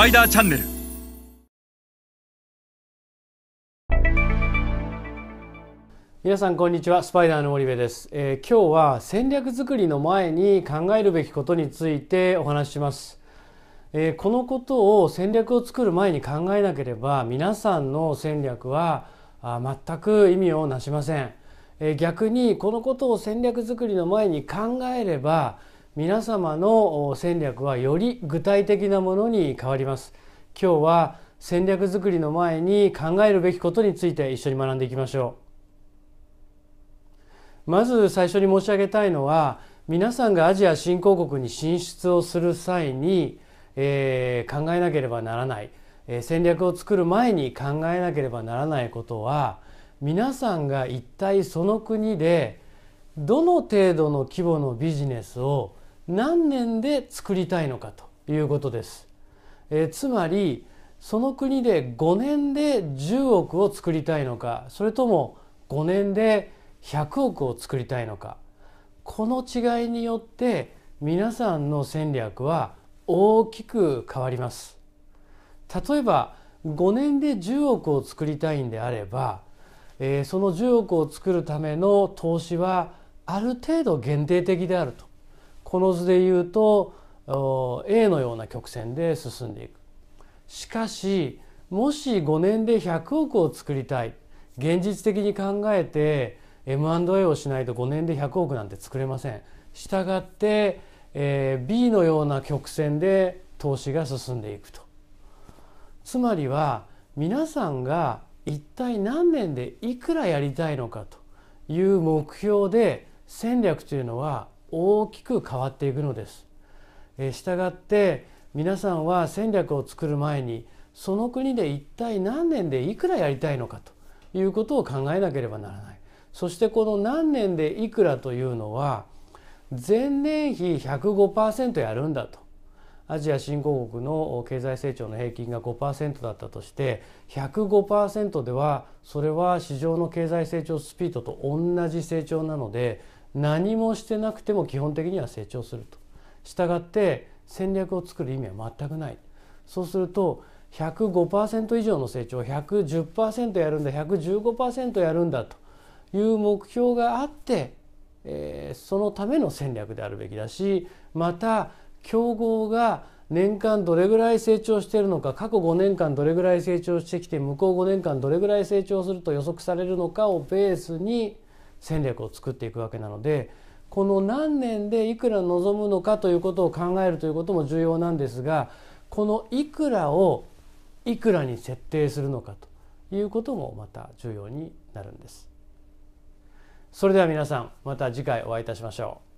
パイダーチャンネル皆さんこんにちはスパイダーの森部です、えー、今日は戦略作りの前に考えるべきことについてお話しします、えー、このことを戦略を作る前に考えなければ皆さんの戦略はあ全く意味をなしません、えー、逆にこのことを戦略作りの前に考えれば皆様の戦略はより具体的なものに変わります今日は戦略づくりの前に考えるべきことについて一緒に学んでいきましょうまず最初に申し上げたいのは皆さんがアジア新興国に進出をする際に、えー、考えなければならない、えー、戦略を作る前に考えなければならないことは皆さんが一体その国でどの程度の規模のビジネスを何年で作りたいのかということです。えー、つまりその国で5年で10億を作りたいのかそれとも5年で100億を作りたいのかこの違いによって皆さんの戦略は大きく変わります例えば5年で10億を作りたいんであれば、えー、その10億を作るための投資はある程度限定的であるとこの図で言うと A のような曲線で進んでいく。しかしもし5年で100億を作りたい現実的に考えて M&A をしないと5年で100億なんて作れません。したがって、えー、B のような曲線で投資が進んでいくと。つまりは皆さんが一体何年でいくらやりたいのかという目標で戦略というのは大きく変わっていくのです。したがって皆さんは戦略を作る前にその国で一体何年でいくらやりたいのかということを考えなければならない。そしてこの何年でいくらというのは前年比105%やるんだとアジア新興国の経済成長の平均が5%だったとして105%ではそれは市場の経済成長スピードと同じ成長なので何もしてなくても基本的には成長すると。したがって戦略を作る意味は全くない。そうすると105%以上の成長110%やるんだ115%やるんだという目標があって、えー、そのための戦略であるべきだしまた競合が年間どれぐらい成長しているのか過去5年間どれぐらい成長してきて向こう5年間どれぐらい成長すると予測されるのかをベースに戦略を作っていくわけなのでこの何年でいくら望むのかということを考えるということも重要なんですがこのいくらをいくらに設定するのかということもまた重要になるんです。それでは皆さんまた次回お会いいたしましょう。